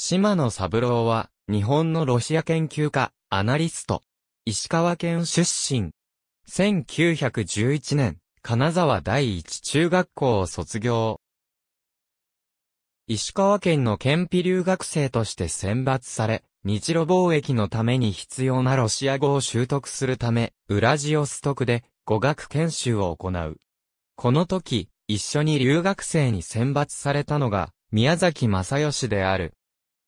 島野三郎は、日本のロシア研究家、アナリスト。石川県出身。1911年、金沢第一中学校を卒業。石川県の県費留学生として選抜され、日露貿易のために必要なロシア語を習得するため、ウラジオストクで語学研修を行う。この時、一緒に留学生に選抜されたのが、宮崎正義である。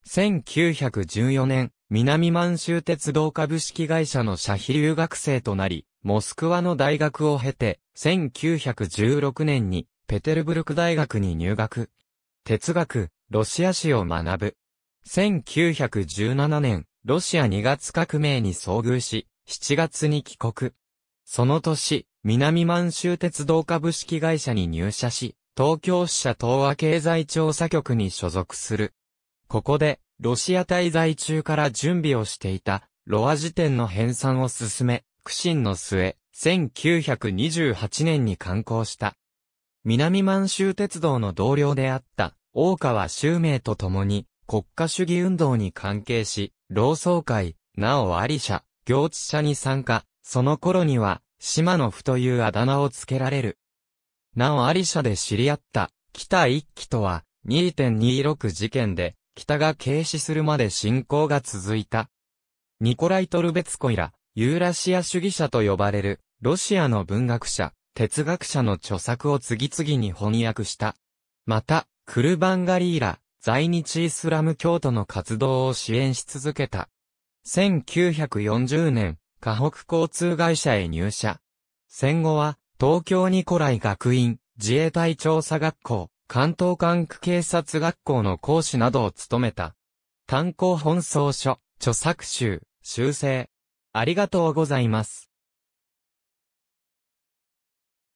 1914年、南満州鉄道株式会社の社費留学生となり、モスクワの大学を経て、1916年にペテルブルク大学に入学。哲学、ロシア史を学ぶ。1917年、ロシア2月革命に遭遇し、7月に帰国。その年、南満州鉄道株式会社に入社し、東京支社東和経済調査局に所属する。ここで、ロシア滞在中から準備をしていた、ロア辞典の編纂を進め、苦心の末、1928年に刊行した。南満州鉄道の同僚であった、大川周明と共に、国家主義運動に関係し、老僧会、なおあり社、行地社に参加、その頃には、島の府というあだ名を付けられる。なおあり社で知り合った、北一輝とは、2.26事件で、北が軽視するまで侵攻が続いた。ニコライ・トルベツコイら、ユーラシア主義者と呼ばれる、ロシアの文学者、哲学者の著作を次々に翻訳した。また、クルバンガリーら、在日イスラム教徒の活動を支援し続けた。1940年、河北交通会社へ入社。戦後は、東京ニコライ学院、自衛隊調査学校、関東管区警察学校の講師などを務めた。炭鉱本草書、著作集、修正。ありがとうございます。